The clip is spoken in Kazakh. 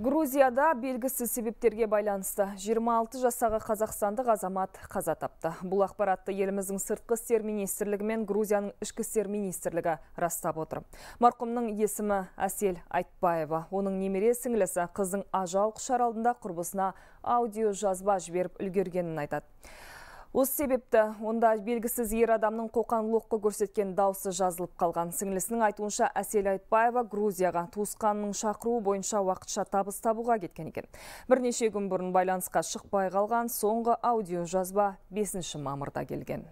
Грузияда белгісіз себептерге байланысты 26 жасағы қазақстандық азамат қаза тапты. Бұл ақпаратты еліміздің сыртқы істер министрлігі мен Грузияның ішкі істер министрлігі растап отыр. Марқұмның есімі Әсел Айтпаева. Оның немере сіңлісі қыздың ажал құшар алдында құрбысына аудио жазба жіберіп үлгергенін айтады. Осы себепті онда белгісіз ер адамның қоқан-лоққы көрсеткен даусы жазылып қалған. Сіңілісінің айтуынша Әсел Айтбаева Грузияға туысқанының шақыруы бойынша уақытша табыс табуға кеткен екен. Бірнеше күн бұрын байланысқа шықпай қалған соңғы аудио жазба 5 мамырда келген.